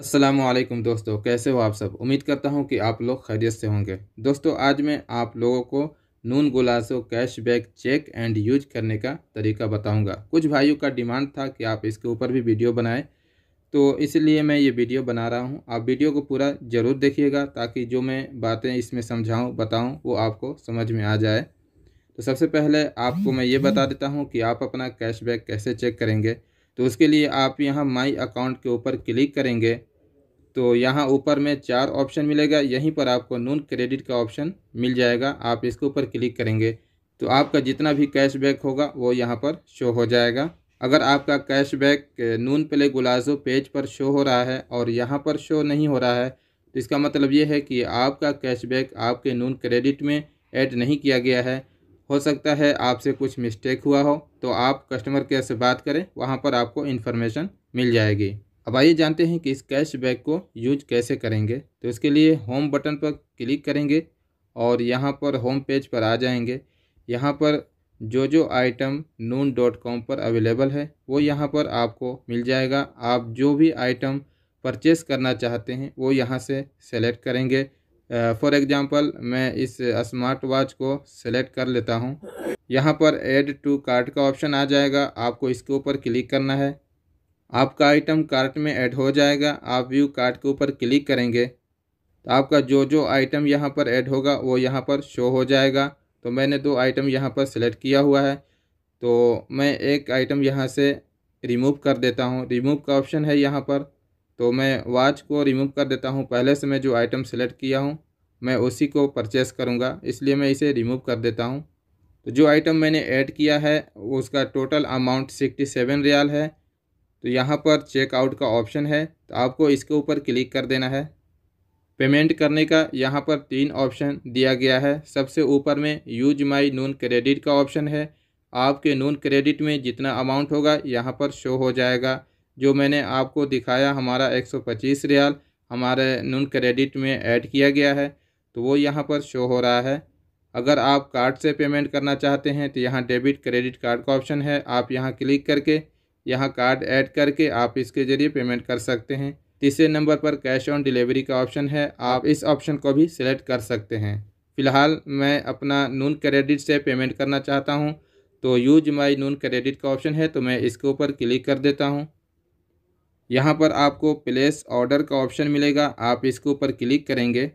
असलम दोस्तों कैसे हो आप सब उम्मीद करता हूँ कि आप लोग खैरियत से होंगे दोस्तों आज मैं आप लोगों को नून गुलासो कैशबैक चेक एंड यूज करने का तरीका बताऊंगा कुछ भाइयों का डिमांड था कि आप इसके ऊपर भी वीडियो बनाएं तो इसलिए मैं ये वीडियो बना रहा हूँ आप वीडियो को पूरा ज़रूर देखिएगा ताकि जो मैं बातें इसमें समझाऊँ बताऊँ वो आपको समझ में आ जाए तो सबसे पहले आपको मैं ये बता देता हूँ कि आप अपना कैशबैक कैसे चेक करेंगे तो उसके लिए आप यहाँ माई अकाउंट के ऊपर क्लिक करेंगे तो यहाँ ऊपर में चार ऑप्शन मिलेगा यहीं पर आपको नून क्रेडिट का ऑप्शन मिल जाएगा आप इसके ऊपर क्लिक करेंगे तो आपका जितना भी कैशबैक होगा वो यहाँ पर शो हो जाएगा अगर आपका कैशबैक नून प्ले गुलाजो पेज पर शो हो रहा है और यहाँ पर शो नहीं हो रहा है तो इसका मतलब ये है कि आपका कैशबैक आपके नून क्रेडिट में ऐड नहीं किया गया है हो सकता है आपसे कुछ मिस्टेक हुआ हो तो आप कस्टमर केयर से बात करें वहाँ पर आपको इन्फॉर्मेशन मिल जाएगी अब आइए जानते हैं कि इस कैशबैक को यूज कैसे करेंगे तो इसके लिए होम बटन पर क्लिक करेंगे और यहाँ पर होम पेज पर आ जाएंगे यहाँ पर जो जो आइटम नून डॉट कॉम पर अवेलेबल है वो यहाँ पर आपको मिल जाएगा आप जो भी आइटम परचेस करना चाहते हैं वो यहाँ से सेलेक्ट करेंगे फॉर uh, एग्ज़ाम्पल मैं इस स्मार्ट वॉच को सेलेक्ट कर लेता हूँ यहाँ पर ऐड टू कार्ट का ऑप्शन आ जाएगा आपको इसके ऊपर क्लिक करना है आपका आइटम कार्ट में ऐड हो जाएगा आप व्यू कार्ट के ऊपर क्लिक करेंगे तो आपका जो जो आइटम यहाँ पर ऐड होगा वो यहाँ पर शो हो जाएगा तो मैंने दो आइटम यहाँ पर सेलेक्ट किया हुआ है तो मैं एक आइटम यहाँ से रिमूव कर देता हूँ रिमूव का ऑप्शन है यहाँ पर तो मैं वाच को रिमूव कर देता हूँ पहले से मैं जो आइटम सेलेक्ट किया हूँ मैं उसी को परचेस करूँगा इसलिए मैं इसे रिमूव कर देता हूँ तो जो आइटम मैंने ऐड किया है उसका total amount sixty seven riyal है तो यहाँ पर चेकआउट का ऑप्शन है तो आपको इसके ऊपर क्लिक कर देना है पेमेंट करने का यहाँ पर तीन ऑप्शन दिया गया है सबसे ऊपर में यूज माई नून क्रेडिट का ऑप्शन है आपके नून क्रेडिट में जितना अमाउंट होगा यहाँ पर शो हो जाएगा जो मैंने आपको दिखाया हमारा 125 रियाल हमारे नून क्रेडिट में ऐड किया गया है तो वो यहाँ पर शो हो रहा है अगर आप कार्ड से पेमेंट करना चाहते हैं तो यहाँ डेबिट क्रेडिट कार्ड का ऑप्शन है आप यहाँ क्लिक करके यहाँ कार्ड ऐड करके आप इसके ज़रिए पेमेंट कर सकते हैं तीसरे नंबर पर कैश ऑन डिलीवरी का ऑप्शन है आप इस ऑप्शन को भी सिलेक्ट कर सकते हैं फ़िलहाल मैं अपना नून क्रेडिट से पेमेंट करना चाहता हूँ तो यूज माई नून क्रेडिट का ऑप्शन है तो मैं इसके ऊपर क्लिक कर देता हूँ यहाँ पर आपको प्लेस ऑर्डर का ऑप्शन मिलेगा आप इसके ऊपर क्लिक करेंगे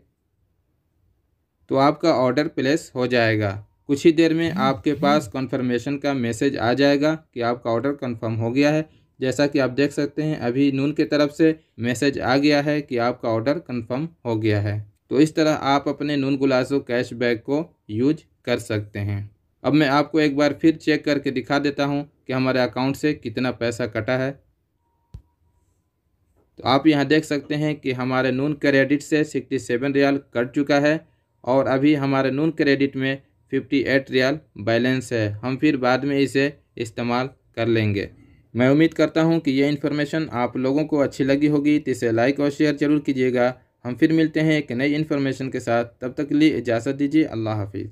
तो आपका ऑर्डर प्लेस हो जाएगा कुछ ही देर में हाँ, आपके हाँ। पास कंफर्मेशन का मैसेज आ जाएगा कि आपका ऑर्डर कंफर्म हो गया है जैसा कि आप देख सकते हैं अभी नून के तरफ से मैसेज आ गया है कि आपका ऑर्डर कंफर्म हो गया है तो इस तरह आप अपने नून गुलासो कैश बैग को यूज कर सकते हैं अब मैं आपको एक बार फिर चेक करके दिखा देता हूँ कि हमारे अकाउंट से कितना पैसा कटा है तो आप यहाँ देख सकते हैं कि हमारे नून क्रेडिट से सिक्सटी सेवन रियाल कट चुका है और अभी हमारे नून क्रेडिट में फिफ्टी एट रियाल बैलेंस है हम फिर बाद में इसे इस्तेमाल कर लेंगे मैं उम्मीद करता हूँ कि यह इन्फॉर्मेशन आप लोगों को अच्छी लगी होगी तो इसे लाइक और शेयर ज़रूर कीजिएगा हम फिर मिलते हैं एक नई इन्फॉर्मेशन के साथ तब तक के लिए इजाज़त दीजिए अल्लाह हाफिज़